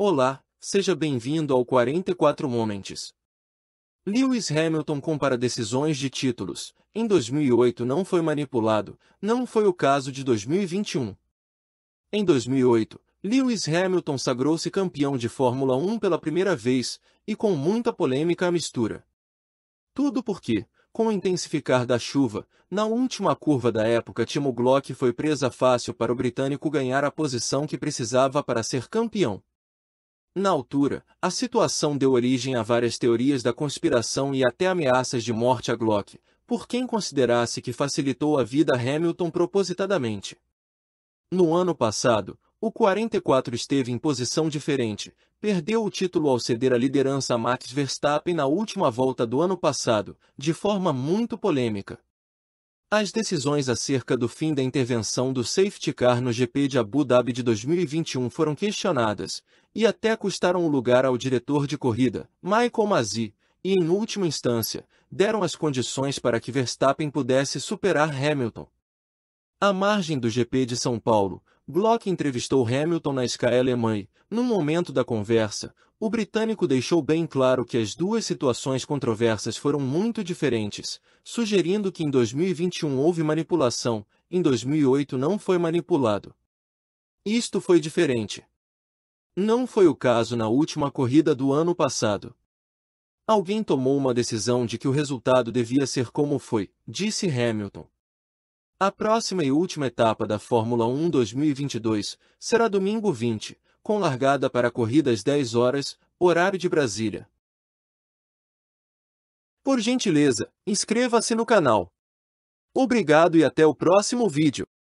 Olá, seja bem-vindo ao 44 Moments. Lewis Hamilton compara decisões de títulos. Em 2008 não foi manipulado, não foi o caso de 2021. Em 2008, Lewis Hamilton sagrou-se campeão de Fórmula 1 pela primeira vez, e com muita polêmica à mistura. Tudo porque, com o intensificar da chuva, na última curva da época Timo Glock foi presa fácil para o britânico ganhar a posição que precisava para ser campeão. Na altura, a situação deu origem a várias teorias da conspiração e até ameaças de morte a Glock, por quem considerasse que facilitou a vida a Hamilton propositadamente. No ano passado, o 44 esteve em posição diferente, perdeu o título ao ceder a liderança a Max Verstappen na última volta do ano passado, de forma muito polêmica. As decisões acerca do fim da intervenção do safety car no GP de Abu Dhabi de 2021 foram questionadas, e até custaram o lugar ao diretor de corrida, Michael Masi, e em última instância, deram as condições para que Verstappen pudesse superar Hamilton. À margem do GP de São Paulo, Bloch entrevistou Hamilton na Sky Alemã e, no momento da conversa, o britânico deixou bem claro que as duas situações controversas foram muito diferentes, sugerindo que em 2021 houve manipulação, em 2008 não foi manipulado. Isto foi diferente. Não foi o caso na última corrida do ano passado. Alguém tomou uma decisão de que o resultado devia ser como foi, disse Hamilton. A próxima e última etapa da Fórmula 1 2022 será domingo 20, com largada para a corrida às 10 horas, horário de Brasília. Por gentileza, inscreva-se no canal. Obrigado e até o próximo vídeo.